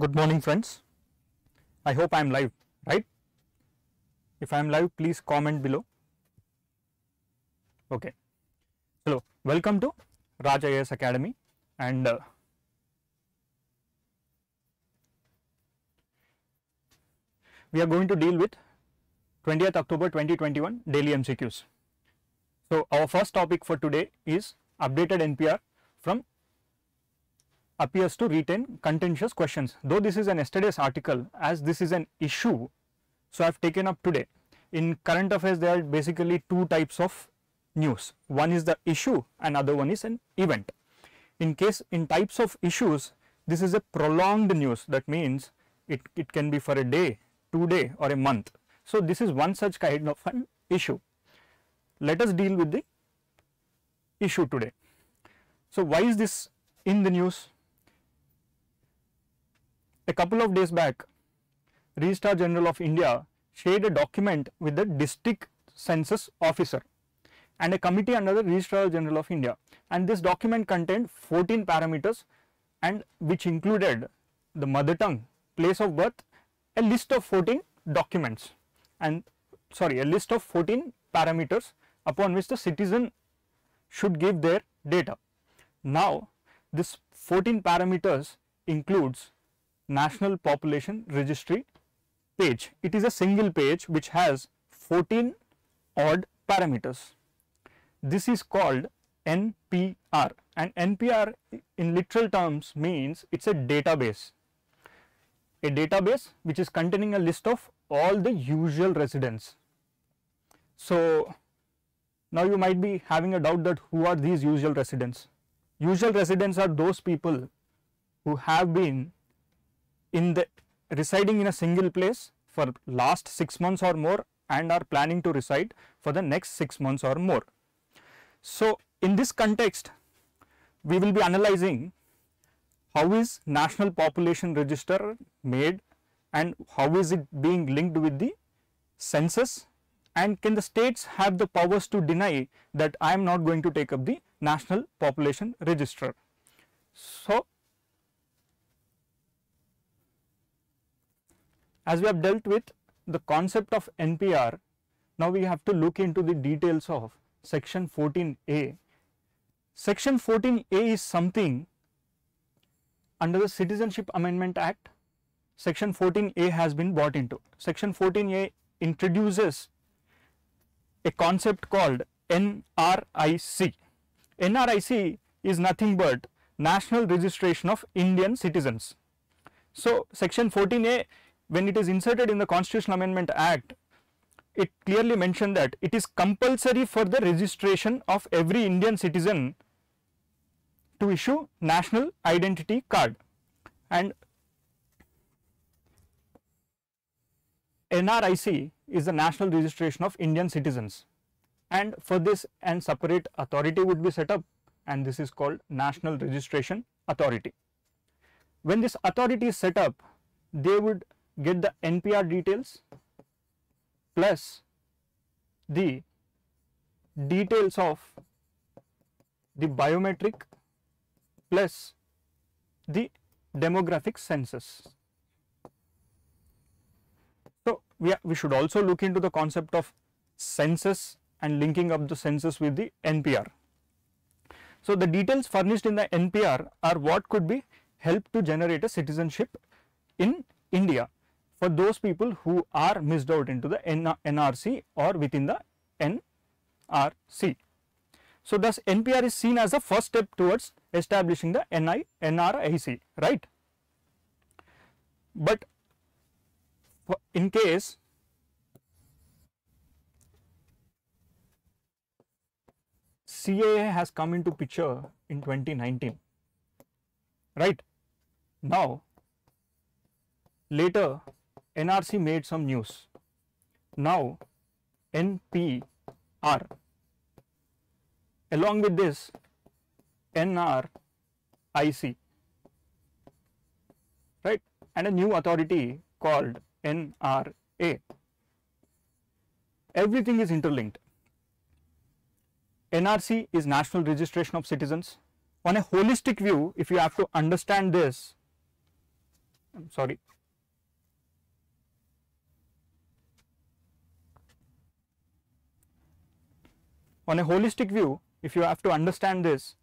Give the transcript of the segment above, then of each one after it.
Good morning friends. I hope I am live, right? If I am live, please comment below. Okay. Hello, welcome to Raj IAS Academy and uh, we are going to deal with 20th October 2021 daily MCQs. So our first topic for today is updated NPR from appears to retain contentious questions. Though this is an yesterday's article, as this is an issue, so I have taken up today. In current affairs, there are basically two types of news. One is the issue and other one is an event. In case in types of issues, this is a prolonged news. That means it, it can be for a day, two day or a month. So this is one such kind of an issue. Let us deal with the issue today. So why is this in the news? A couple of days back, Registrar General of India shared a document with the district census officer and a committee under the Registrar General of India and this document contained 14 parameters and which included the mother tongue, place of birth, a list of 14 documents and sorry a list of 14 parameters upon which the citizen should give their data. Now this 14 parameters includes National Population Registry page. It is a single page which has 14 odd parameters. This is called NPR and NPR in literal terms means it's a database. A database which is containing a list of all the usual residents. So now you might be having a doubt that who are these usual residents? Usual residents are those people who have been in the residing in a single place for last 6 months or more and are planning to reside for the next 6 months or more. So, in this context, we will be analyzing how is national population register made and how is it being linked with the census and can the states have the powers to deny that I am not going to take up the national population register. So, As we have dealt with the concept of NPR, now we have to look into the details of section 14A. Section 14A is something under the Citizenship Amendment Act, section 14A has been brought into. Section 14A introduces a concept called NRIC. NRIC is nothing but National Registration of Indian Citizens. So, section 14A when it is inserted in the Constitutional Amendment Act, it clearly mentioned that it is compulsory for the registration of every Indian citizen to issue national identity card and NRIC is the national registration of Indian citizens and for this an separate authority would be set up and this is called national registration authority. When this authority is set up they would get the NPR details plus the details of the biometric plus the demographic census. So, we, are, we should also look into the concept of census and linking up the census with the NPR. So, the details furnished in the NPR are what could be helped to generate a citizenship in India for those people who are missed out into the NRC or within the NRC. So, thus NPR is seen as the first step towards establishing the NI NRIC, right. But in case CAA has come into picture in 2019, right. Now, later NRC made some news. Now NPR. Along with this NRIC. Right? And a new authority called NRA. Everything is interlinked. NRC is National Registration of Citizens. On a holistic view, if you have to understand this, I'm sorry, on a holistic view, if you have to understand this,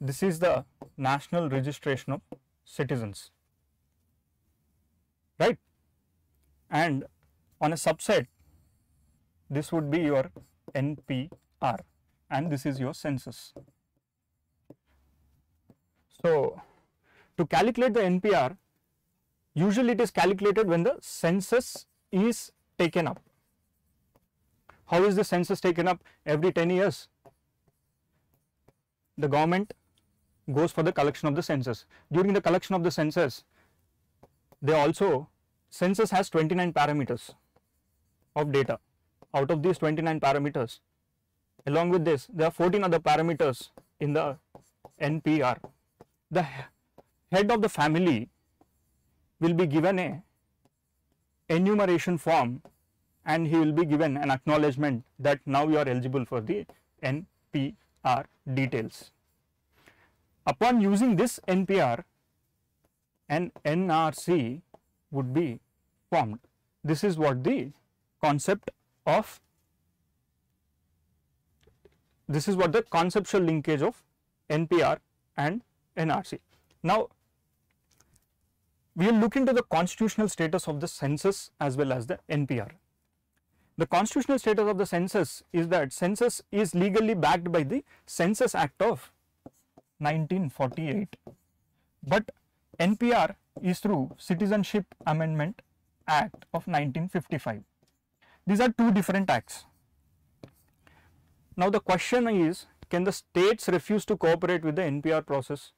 this is the National Registration of Citizens, right? And on a subset, this would be your NPR and this is your census. So, to calculate the NPR, Usually it is calculated when the census is taken up. How is the census taken up? Every 10 years, the government goes for the collection of the census. During the collection of the census, they also, census has 29 parameters of data. Out of these 29 parameters, along with this, there are 14 other parameters in the NPR. The head of the family will be given a enumeration form and he will be given an acknowledgement that now you are eligible for the NPR details. Upon using this NPR, an NRC would be formed. This is what the concept of this is what the conceptual linkage of NPR and NRC. Now, we will look into the constitutional status of the census as well as the NPR. The constitutional status of the census is that census is legally backed by the Census Act of 1948, but NPR is through Citizenship Amendment Act of 1955. These are two different acts. Now the question is, can the states refuse to cooperate with the NPR process?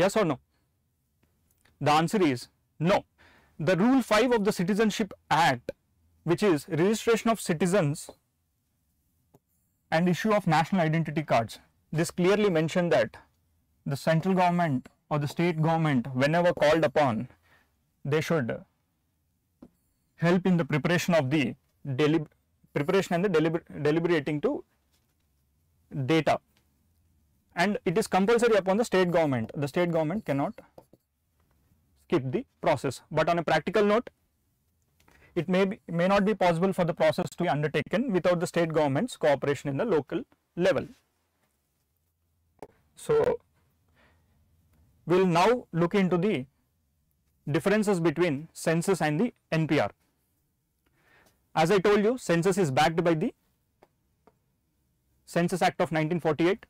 Yes or no? The answer is no. The rule 5 of the Citizenship Act, which is registration of citizens and issue of national identity cards. This clearly mentioned that the central government or the state government, whenever called upon, they should help in the preparation of the preparation and the deliber deliberating to data and it is compulsory upon the state government. The state government cannot skip the process. But on a practical note, it may, be, may not be possible for the process to be undertaken without the state government's cooperation in the local level. So, we will now look into the differences between census and the NPR. As I told you, census is backed by the Census Act of 1948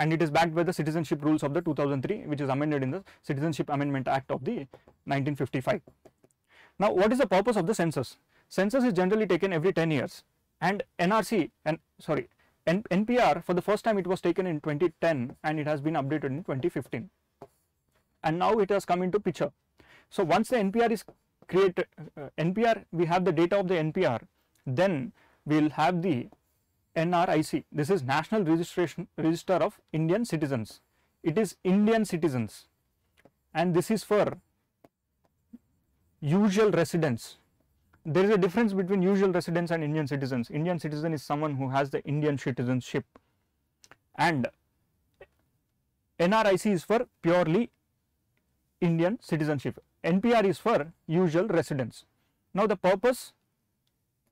and it is backed by the citizenship rules of the 2003 which is amended in the Citizenship Amendment Act of the 1955. Now what is the purpose of the census? Census is generally taken every 10 years and NRC and sorry N NPR for the first time it was taken in 2010 and it has been updated in 2015 and now it has come into picture. So once the NPR is created, uh, NPR we have the data of the NPR then we will have the NRIC. This is National Registration Register of Indian Citizens. It is Indian citizens and this is for usual residents. There is a difference between usual residents and Indian citizens. Indian citizen is someone who has the Indian citizenship and NRIC is for purely Indian citizenship. NPR is for usual residents. Now the purpose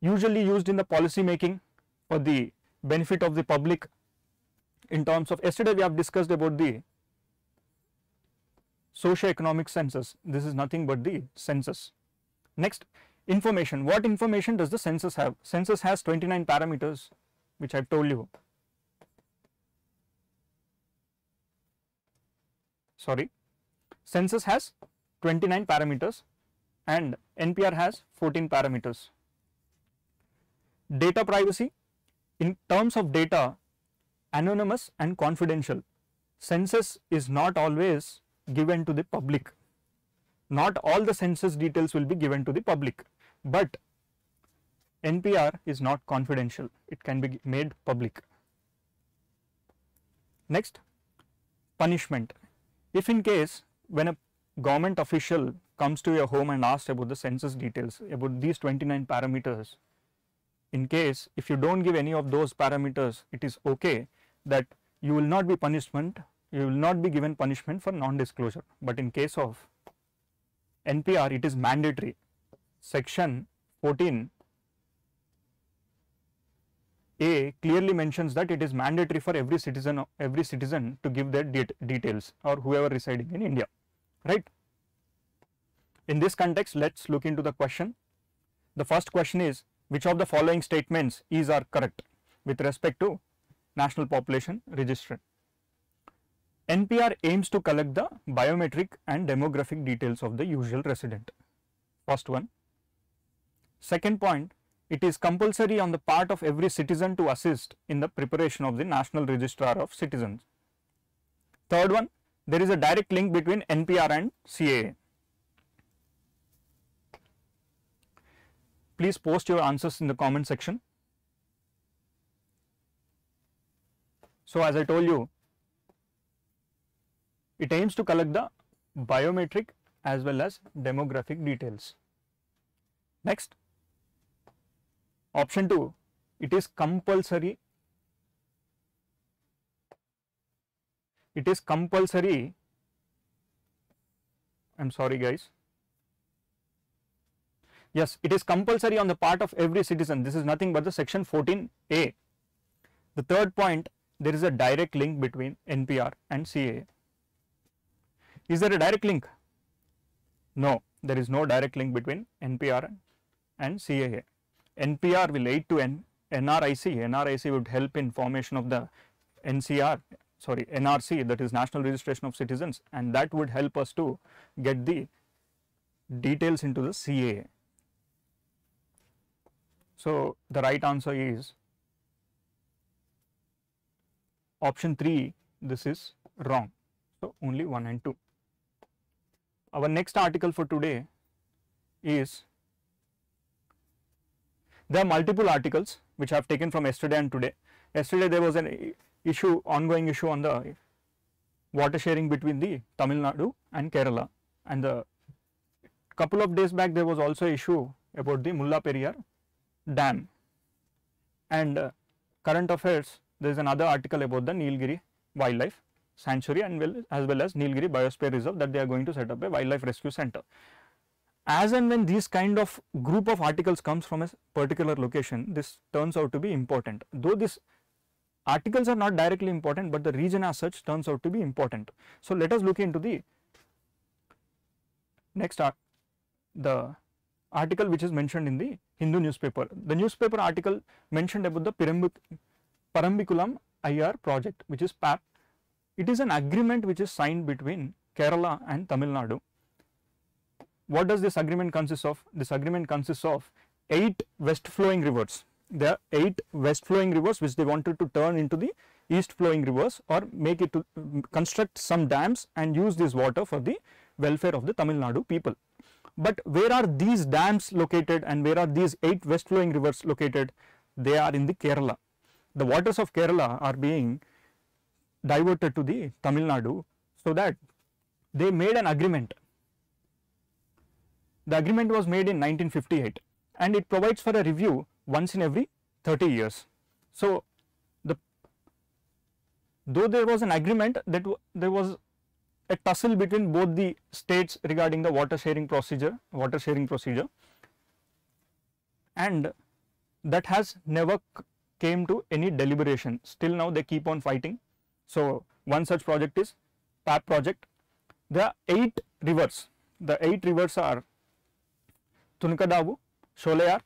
usually used in the policy making for the benefit of the public in terms of yesterday we have discussed about the socio-economic census. This is nothing but the census. Next information. What information does the census have? Census has 29 parameters which I have told you. Sorry, census has 29 parameters and NPR has 14 parameters. Data privacy in terms of data, anonymous and confidential. Census is not always given to the public. Not all the census details will be given to the public, but NPR is not confidential. It can be made public. Next, punishment. If in case when a government official comes to your home and asks about the census details, about these 29 parameters, in case if you do not give any of those parameters it is okay that you will not be punishment you will not be given punishment for non-disclosure but in case of NPR it is mandatory section 14 a clearly mentions that it is mandatory for every citizen every citizen to give their details or whoever residing in India right. In this context let us look into the question. The first question is which of the following statements is or correct with respect to National Population Register. NPR aims to collect the biometric and demographic details of the usual resident. First one. Second point, it is compulsory on the part of every citizen to assist in the preparation of the National Registrar of Citizens. Third one, there is a direct link between NPR and CAA. Please post your answers in the comment section. So as I told you, it aims to collect the biometric as well as demographic details. Next, option 2, it is compulsory. It is compulsory. I'm sorry guys. Yes, it is compulsory on the part of every citizen. This is nothing but the section 14A. The third point, there is a direct link between NPR and CA. Is there a direct link? No, there is no direct link between NPR and CA. NPR will aid to N NRIC. NRIC would help in formation of the NCR, sorry, NRC that is National Registration of Citizens and that would help us to get the details into the CAA. So, the right answer is option 3 this is wrong. So, only 1 and 2. Our next article for today is there are multiple articles which I have taken from yesterday and today. Yesterday there was an issue ongoing issue on the water sharing between the Tamil Nadu and Kerala and the couple of days back there was also issue about the Mulla Periyar dam and uh, current affairs there is another article about the Nilgiri wildlife sanctuary and well, as well as Nilgiri biosphere reserve that they are going to set up a wildlife rescue center. As and when these kind of group of articles comes from a particular location this turns out to be important though this articles are not directly important but the region as such turns out to be important. So, let us look into the next art uh, the article which is mentioned in the Hindu newspaper. The newspaper article mentioned about the Parambikulam IR project which is PAP. It is an agreement which is signed between Kerala and Tamil Nadu. What does this agreement consist of? This agreement consists of 8 west flowing rivers. There are 8 west flowing rivers which they wanted to turn into the east flowing rivers or make it to construct some dams and use this water for the welfare of the Tamil Nadu people. But where are these dams located and where are these 8 west flowing rivers located? They are in the Kerala. The waters of Kerala are being diverted to the Tamil Nadu so that they made an agreement. The agreement was made in 1958 and it provides for a review once in every 30 years. So, the, though there was an agreement that there was a tussle between both the states regarding the water sharing procedure, water sharing procedure and that has never came to any deliberation. Still now they keep on fighting. So one such project is PAP project. There are eight rivers. The eight rivers are Tunkadavu, Sholayar,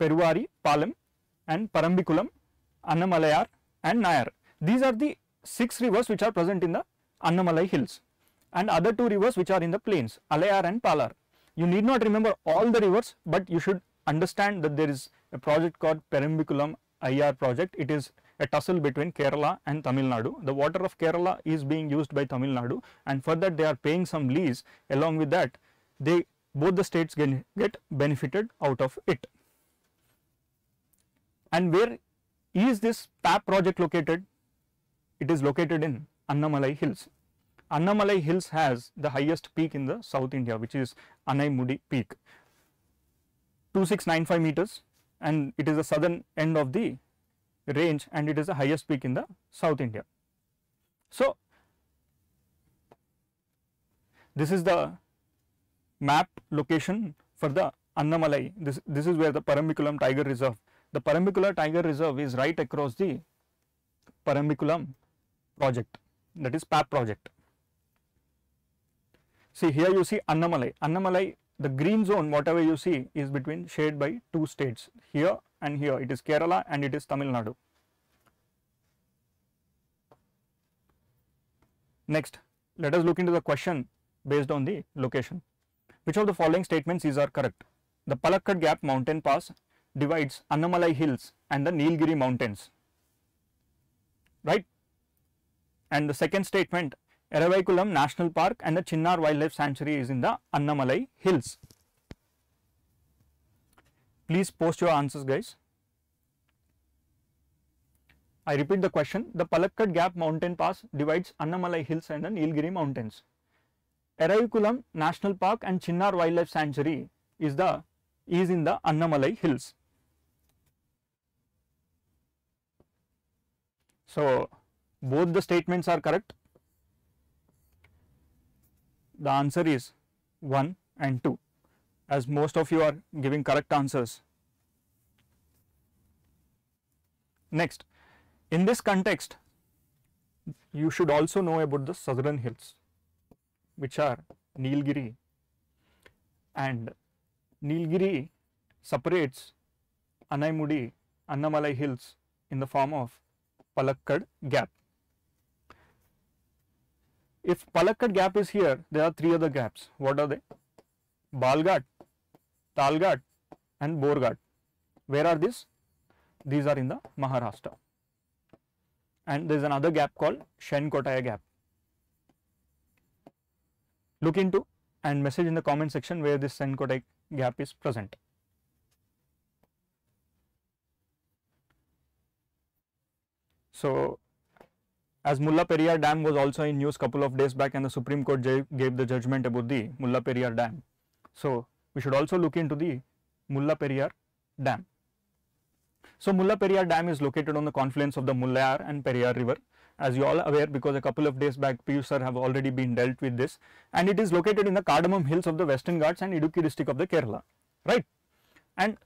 Peruvari, Palam and Parambikulam, Annamalayar and Nayar. These are the six rivers which are present in the Annamalai hills and other two rivers which are in the plains, Alayar and Palar. You need not remember all the rivers, but you should understand that there is a project called Perambiculum IR project. It is a tussle between Kerala and Tamil Nadu. The water of Kerala is being used by Tamil Nadu and for that they are paying some lease. Along with that, they both the states can get benefited out of it. And where is this PAP project located? It is located in Annamalai Hills. Annamalai Hills has the highest peak in the South India which is Annaimudi peak 2695 meters and it is the southern end of the range and it is the highest peak in the South India. So, this is the map location for the Annamalai. This, this is where the Parambiculam Tiger Reserve. The Parambicular Tiger Reserve is right across the Parambiculam project that is PAP project. See here you see Annamalai. Annamalai, the green zone whatever you see is between shared by two states here and here. It is Kerala and it is Tamil Nadu. Next, let us look into the question based on the location. Which of the following statements is are correct? The Palakkad Gap mountain pass divides Annamalai hills and the Nilgiri mountains, right? And the second statement, Eravaikulam National Park and the Chinnar Wildlife Sanctuary is in the Annamalai Hills. Please post your answers guys. I repeat the question. The Palakkad Gap mountain pass divides Annamalai Hills and the Nilgiri Mountains. Eravikulam National Park and Chinnar Wildlife Sanctuary is the is in the Annamalai Hills. So both the statements are correct the answer is 1 and 2 as most of you are giving correct answers. Next, in this context, you should also know about the southern hills, which are Nilgiri and Nilgiri separates Anaimudi Annamalai hills in the form of Palakkad gap if Palakkad gap is here, there are three other gaps. What are they? Balgat, Talgat and Borgat. Where are these? These are in the Maharashtra. And there is another gap called Shenkotaya gap. Look into and message in the comment section where this Shenkotaya gap is present. So as Mulla Periyar Dam was also in news couple of days back and the Supreme Court gave the judgment about the Mulla Periyar Dam. So, we should also look into the Mulla Periyar Dam. So, Mulla Periyar Dam is located on the confluence of the Mullayar and Periyar River. As you all aware because a couple of days back Piyush sir have already been dealt with this and it is located in the Cardamom Hills of the Western Ghats and Idukki district of the Kerala, right? And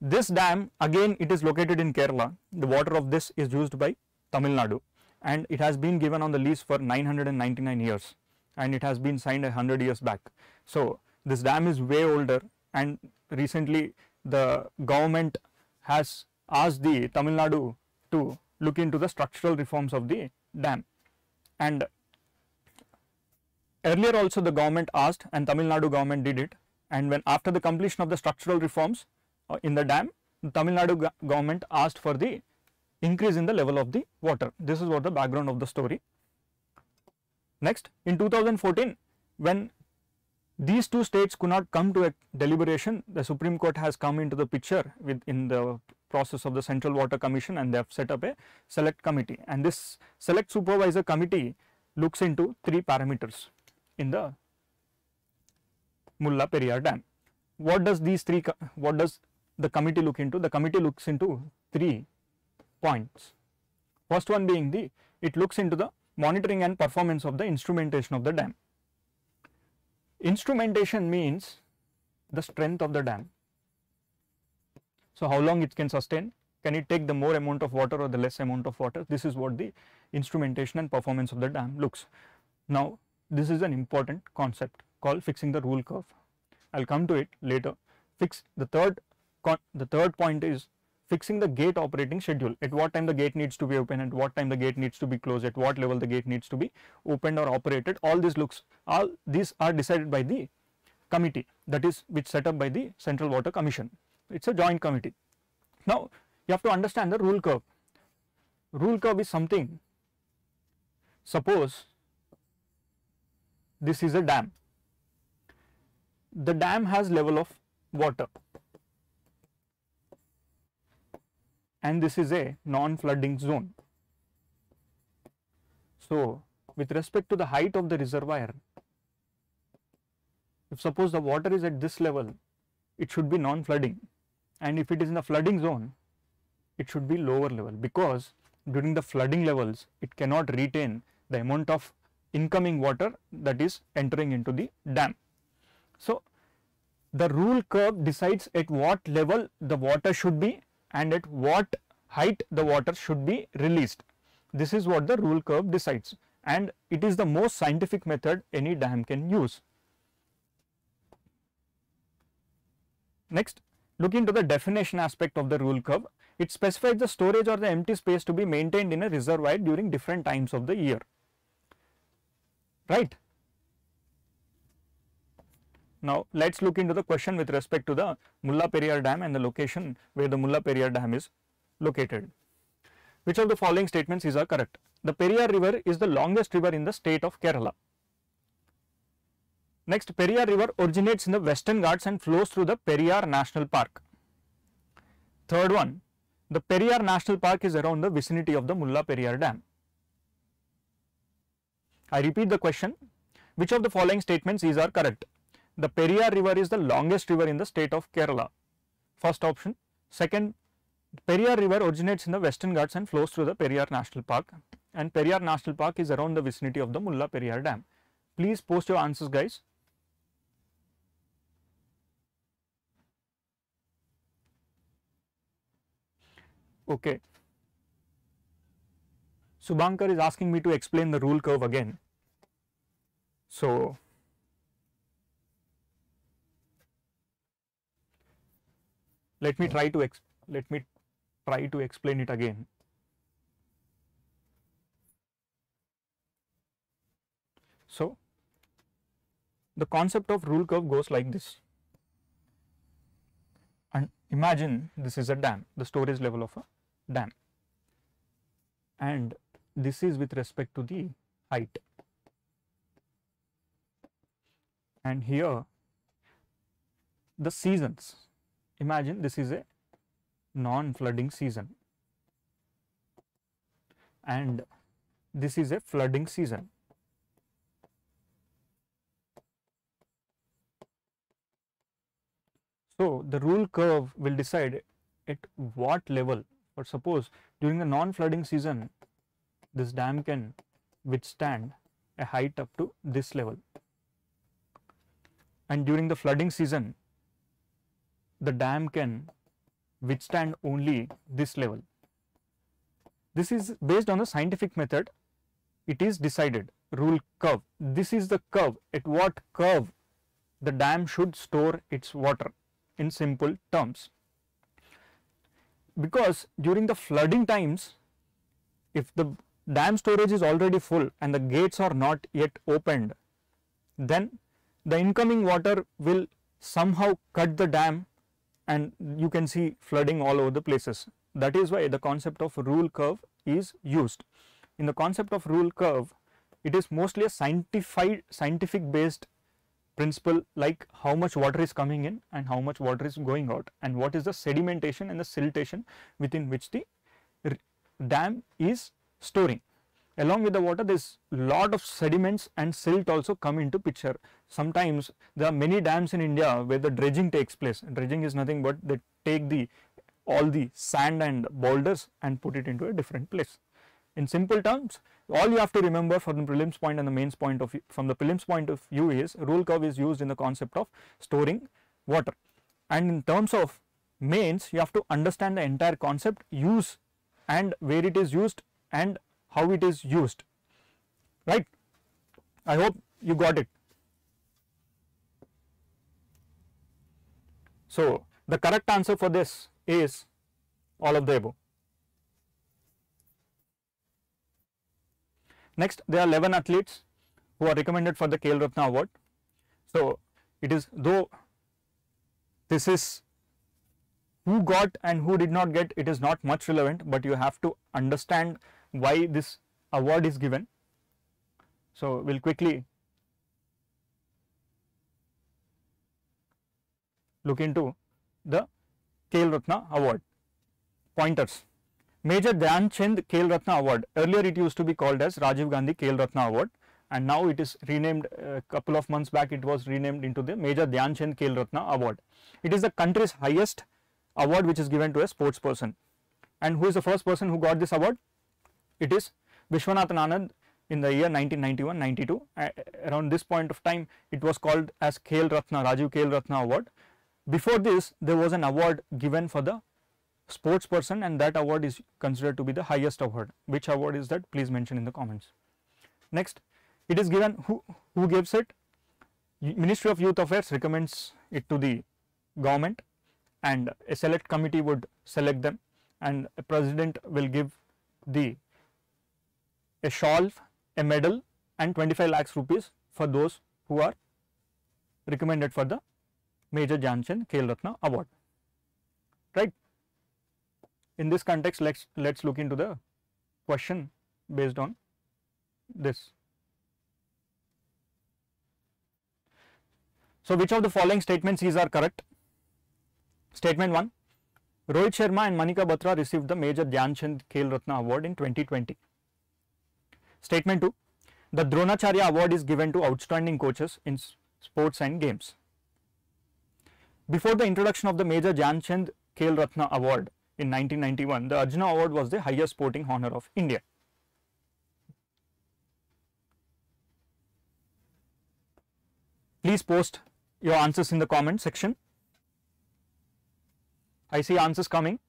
this dam again it is located in Kerala. The water of this is used by Tamil Nadu and it has been given on the lease for 999 years and it has been signed 100 years back. So this dam is way older and recently the government has asked the Tamil Nadu to look into the structural reforms of the dam and earlier also the government asked and Tamil Nadu government did it and when after the completion of the structural reforms uh, in the dam the Tamil Nadu government asked for the increase in the level of the water. This is what the background of the story. Next, in 2014, when these two states could not come to a deliberation, the Supreme Court has come into the picture within the process of the Central Water Commission and they have set up a select committee. And this select supervisor committee looks into three parameters in the Mulla Periyar Dam. What does these three, what does the committee look into? The committee looks into three points. First one being the it looks into the monitoring and performance of the instrumentation of the dam. Instrumentation means the strength of the dam. So, how long it can sustain, can it take the more amount of water or the less amount of water, this is what the instrumentation and performance of the dam looks. Now, this is an important concept called fixing the rule curve. I will come to it later. Fix the third, the third point is fixing the gate operating schedule at what time the gate needs to be open at what time the gate needs to be closed at what level the gate needs to be opened or operated all these looks all these are decided by the committee that is which set up by the central water commission it's a joint committee now you have to understand the rule curve rule curve is something suppose this is a dam the dam has level of water and this is a non-flooding zone. So, with respect to the height of the reservoir, if suppose the water is at this level, it should be non-flooding and if it is in the flooding zone, it should be lower level because during the flooding levels, it cannot retain the amount of incoming water that is entering into the dam. So, the rule curve decides at what level the water should be and at what height the water should be released. This is what the rule curve decides and it is the most scientific method any dam can use. Next, look into the definition aspect of the rule curve. It specifies the storage or the empty space to be maintained in a reservoir during different times of the year. Right. Now let us look into the question with respect to the Mulla Periyar Dam and the location where the Mulla Periyar Dam is located. Which of the following statements is correct? The Periyar River is the longest river in the state of Kerala. Next, Periyar River originates in the Western Ghats and flows through the Periyar National Park. Third one, the Periyar National Park is around the vicinity of the Mulla Periyar Dam. I repeat the question, which of the following statements is are correct? The Periyar river is the longest river in the state of Kerala. First option. Second, Periyar river originates in the Western Ghats and flows through the Periyar National Park. And Periyar National Park is around the vicinity of the Mulla Periyar Dam. Please post your answers guys. Okay. Subankar is asking me to explain the rule curve again. So, let me try to let me try to explain it again so the concept of rule curve goes like this and imagine this is a dam the storage level of a dam and this is with respect to the height and here the seasons Imagine this is a non-flooding season and this is a flooding season. So, the rule curve will decide at what level or suppose during the non-flooding season this dam can withstand a height up to this level and during the flooding season the dam can withstand only this level. This is based on the scientific method. It is decided rule curve. This is the curve at what curve the dam should store its water in simple terms. Because during the flooding times, if the dam storage is already full and the gates are not yet opened, then the incoming water will somehow cut the dam and you can see flooding all over the places. That is why the concept of rule curve is used. In the concept of rule curve, it is mostly a scientific, scientific based principle like how much water is coming in and how much water is going out and what is the sedimentation and the siltation within which the dam is storing along with the water there's lot of sediments and silt also come into picture sometimes there are many dams in india where the dredging takes place dredging is nothing but they take the all the sand and boulders and put it into a different place in simple terms all you have to remember from the prelims point and the mains point of view, from the prelims point of view is rule curve is used in the concept of storing water and in terms of mains you have to understand the entire concept use and where it is used and how it is used right i hope you got it so the correct answer for this is all of the above next there are 11 athletes who are recommended for the Kail Ratna award so it is though this is who got and who did not get it is not much relevant but you have to understand why this award is given. So, we will quickly look into the Kail Ratna award pointers. Major Dhyan Chand Kail Ratna award earlier it used to be called as Rajiv Gandhi Kail Ratna award and now it is renamed a uh, couple of months back it was renamed into the Major Dhyan Chand Kail Ratna award. It is the country's highest award which is given to a sports person and who is the first person who got this award? It is Vishwanathan Anand in the year 1991-92. Uh, around this point of time, it was called as Kale Ratna, Raju Kale Ratna Award. Before this, there was an award given for the sports person and that award is considered to be the highest award. Which award is that? Please mention in the comments. Next, it is given who, who gives it? Ministry of Youth Affairs recommends it to the government and a select committee would select them and a president will give the a shawl, a medal and 25 lakhs rupees for those who are recommended for the Major Janchen Khel Ratna award, right. In this context, let us let us look into the question based on this. So, which of the following statements is are correct? Statement 1, Rohit Sharma and Manika Batra received the Major Dhyan Chand Khel Ratna award in 2020. Statement 2. The Dronacharya award is given to outstanding coaches in sports and games. Before the introduction of the Major Jan Chand Khel Ratna Award in 1991, the Arjuna Award was the highest sporting honor of India. Please post your answers in the comment section. I see answers coming.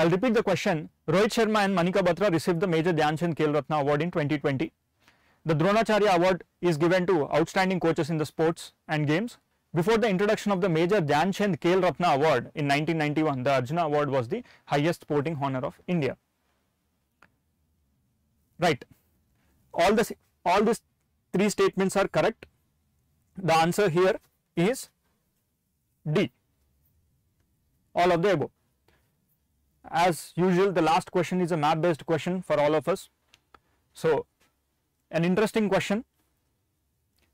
I'll repeat the question. Rohit Sharma and Manika Batra received the Major Dhyanchand Khel Ratna Award in 2020. The Dronacharya Award is given to outstanding coaches in the sports and games. Before the introduction of the Major Dhyanchand Khel Ratna Award in 1991, the Arjuna Award was the highest sporting honor of India. Right. All this, all these three statements are correct. The answer here is D. All of the above as usual the last question is a map based question for all of us. So an interesting question.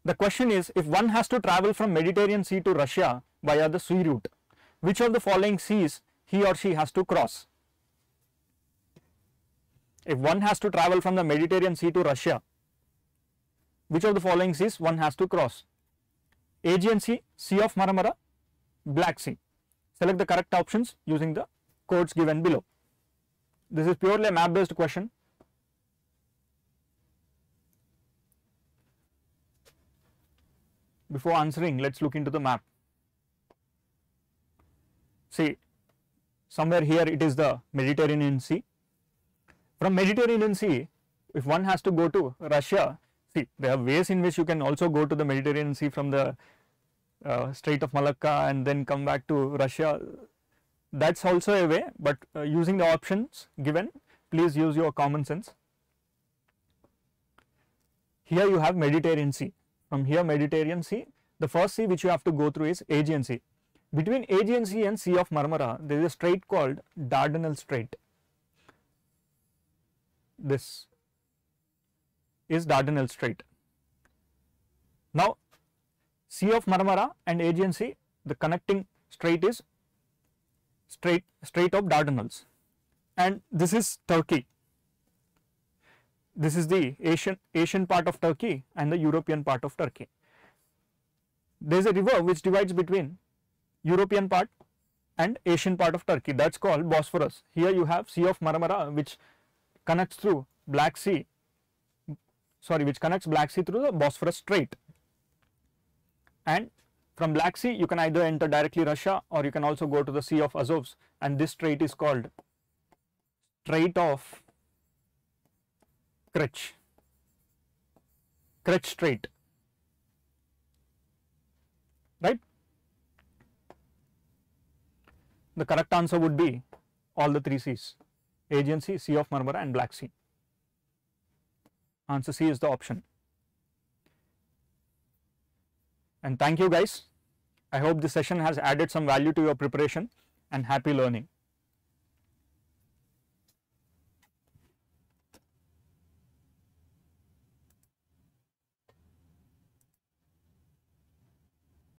The question is if one has to travel from Mediterranean Sea to Russia via the sea route, which of the following seas he or she has to cross? If one has to travel from the Mediterranean Sea to Russia, which of the following seas one has to cross? Aegean Sea, Sea of Marmara, Black Sea. Select the correct options using the codes given below. This is purely a map based question. Before answering, let us look into the map. See, somewhere here it is the Mediterranean Sea. From Mediterranean Sea, if one has to go to Russia, see, there are ways in which you can also go to the Mediterranean Sea from the uh, Strait of Malacca and then come back to Russia that is also a way but uh, using the options given please use your common sense. Here you have Mediterranean Sea from here Mediterranean Sea the first sea which you have to go through is Aegean Sea. Between Aegean Sea and Sea of Marmara there is a strait called Dardanelles Strait. This is Dardanelles Strait. Now Sea of Marmara and Aegean Sea the connecting strait is Strait, Strait of Dardanelles and this is Turkey. This is the Asian, Asian part of Turkey and the European part of Turkey. There is a river which divides between European part and Asian part of Turkey that is called Bosphorus. Here you have Sea of Marmara which connects through Black Sea sorry which connects Black Sea through the Bosphorus Strait and from Black Sea, you can either enter directly Russia or you can also go to the Sea of Azovs, and this strait is called Strait of Kerch, Kerch Strait, right? The correct answer would be all the three C's, Agency, Sea of Marmara and Black Sea. Answer C is the option. and thank you guys. I hope this session has added some value to your preparation and happy learning.